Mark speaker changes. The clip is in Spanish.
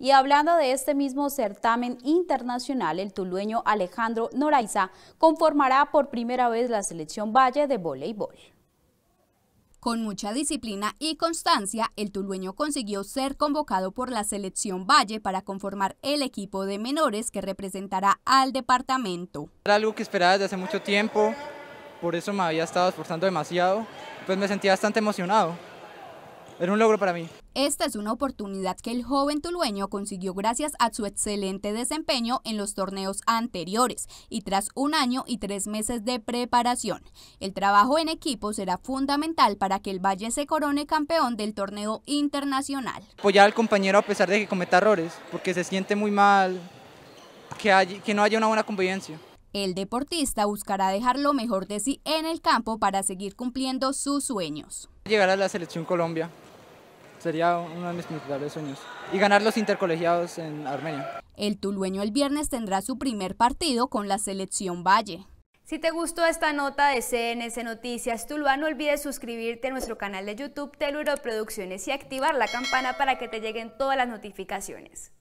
Speaker 1: Y hablando de este mismo certamen internacional, el tulueño Alejandro Noraiza conformará por primera vez la selección Valle de voleibol. Con mucha disciplina y constancia, el tulueño consiguió ser convocado por la selección Valle para conformar el equipo de menores que representará al departamento.
Speaker 2: Era algo que esperaba desde hace mucho tiempo, por eso me había estado esforzando demasiado, pues me sentía bastante emocionado. Era un logro para mí.
Speaker 1: Esta es una oportunidad que el joven tulueño consiguió gracias a su excelente desempeño en los torneos anteriores y tras un año y tres meses de preparación. El trabajo en equipo será fundamental para que el Valle se corone campeón del torneo internacional.
Speaker 2: Apoyar al compañero a pesar de que cometa errores, porque se siente muy mal, que, que no haya una buena convivencia.
Speaker 1: El deportista buscará dejar lo mejor de sí en el campo para seguir cumpliendo sus sueños.
Speaker 2: Llegar a la selección Colombia. Sería uno de mis principales sueños. Y ganar los intercolegiados en Armenia.
Speaker 1: El tulueño el viernes tendrá su primer partido con la selección Valle. Si te gustó esta nota de CNC Noticias Tuluá, no olvides suscribirte a nuestro canal de YouTube Teluro Producciones y activar la campana para que te lleguen todas las notificaciones.